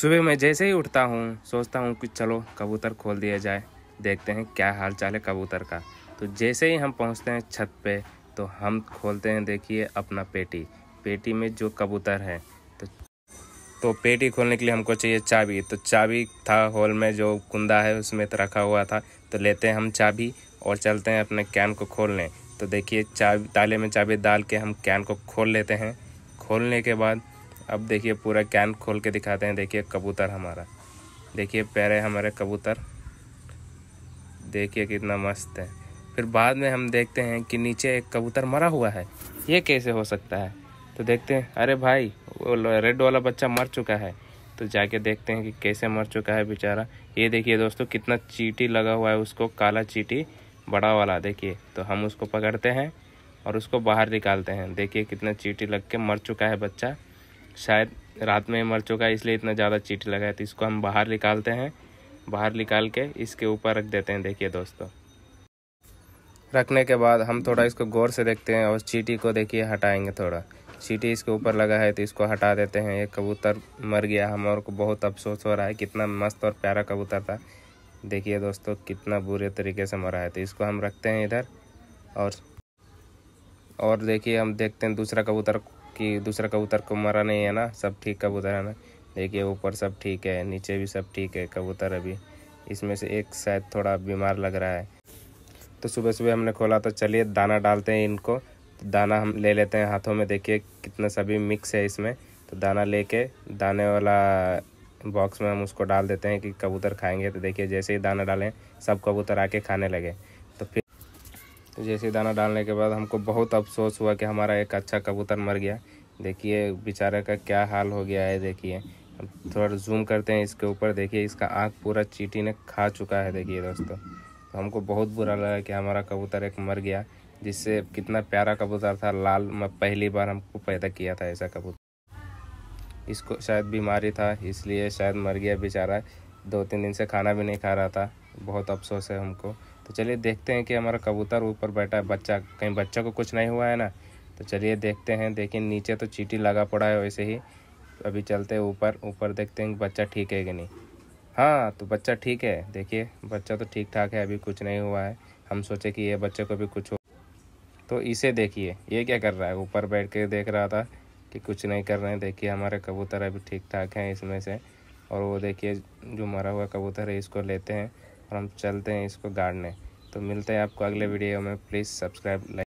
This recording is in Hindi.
सुबह मैं जैसे ही उठता हूँ सोचता हूँ कि चलो कबूतर खोल दिया जाए देखते हैं क्या हाल चाल है कबूतर का तो जैसे ही हम पहुँचते हैं छत पे तो हम खोलते हैं देखिए अपना पेटी पेटी में जो कबूतर है तो तो पेटी खोलने के लिए हमको चाहिए चाबी तो चाबी था हॉल में जो कुंदा है उसमें तो रखा हुआ था तो लेते हैं हम चाबी और चलते हैं अपने कैन को खोलने तो देखिए चाबी ताले में चाबी डाल के हम कैन को खोल लेते हैं खोलने के बाद अब देखिए पूरा कैन खोल के दिखाते हैं देखिए कबूतर हमारा देखिए प्यारे हमारे कबूतर देखिए कितना मस्त है फिर बाद में हम देखते हैं कि नीचे एक कबूतर मरा हुआ है ये कैसे हो सकता है तो देखते हैं अरे भाई वो रेड वाला बच्चा मर चुका है तो जाके देखते हैं कि कैसे मर चुका है बेचारा ये देखिए दोस्तों कितना चीटी लगा हुआ है उसको काला चीटी बड़ा वाला देखिए तो हम उसको पकड़ते हैं और उसको बाहर निकालते हैं देखिए कितना चीटी लग के मर चुका है बच्चा शायद रात में मर चुका है इसलिए इतना ज़्यादा चीट लगा है तो इसको हम बाहर निकालते हैं बाहर निकाल के इसके ऊपर रख देते हैं देखिए दोस्तों रखने के बाद हम थोड़ा इसको गौर से देखते हैं और चीटी को देखिए हटाएंगे थोड़ा चीटी इसके ऊपर लगा है तो इसको हटा देते हैं ये कबूतर मर गया हमारे को बहुत अफसोस हो रहा है कितना मस्त और प्यारा कबूतर था देखिए दोस्तों कितना बुरे तरीके से मरा है तो इसको हम रखते हैं इधर और और देखिए हम देखते हैं दूसरा कबूतर कि दूसरा कबूतर को मरा नहीं है ना सब ठीक कबूतर है ना देखिए ऊपर सब ठीक है नीचे भी सब ठीक है कबूतर अभी इसमें से एक शायद थोड़ा बीमार लग रहा है तो सुबह सुबह हमने खोला तो चलिए दाना डालते हैं इनको तो दाना हम ले लेते हैं हाथों में देखिए कितना सभी मिक्स है इसमें तो दाना लेके दाने वाला बॉक्स में हम उसको डाल देते हैं कि कबूतर खाएंगे तो देखिए जैसे ही दाना डालें सब कबूतर आके खाने लगे तो जैसे दाना डालने के बाद हमको बहुत अफसोस हुआ कि हमारा एक अच्छा कबूतर मर गया देखिए बेचारे का क्या हाल हो गया है देखिए थोड़ा जूम करते हैं इसके ऊपर देखिए इसका आँख पूरा चीटी ने खा चुका है देखिए दोस्तों तो हमको बहुत बुरा लगा कि हमारा कबूतर एक मर गया जिससे कितना प्यारा कबूतर था लाल मैं पहली बार हमको पैदा किया था ऐसा कबूतर इसको शायद बीमारी था इसलिए शायद मर गया बेचारा दो तीन दिन से खाना भी नहीं खा रहा था बहुत अफसोस है हमको तो चलिए देखते हैं कि हमारा कबूतर ऊपर बैठा है बच्चा कहीं बच्चे को कुछ नहीं हुआ है ना तो चलिए देखते हैं देखिए नीचे तो चीटी लगा पड़ा है वैसे ही तो अभी चलते हैं ऊपर ऊपर देखते हैं कि बच्चा ठीक है कि नहीं हाँ तो बच्चा ठीक है देखिए बच्चा तो ठीक ठाक है अभी कुछ नहीं हुआ है हम सोचे कि ये बच्चे को भी कुछ हो तो इसे देखिए ये क्या कर रहा है ऊपर बैठ के देख रहा था कि कुछ नहीं कर रहे हैं देखिए हमारे कबूतर अभी ठीक ठाक हैं इसमें से और वो देखिए जो मरा हुआ कबूतर है इसको लेते हैं और हम चलते हैं इसको गाड़ने तो मिलते हैं आपको अगले वीडियो में प्लीज़ सब्सक्राइब लाइक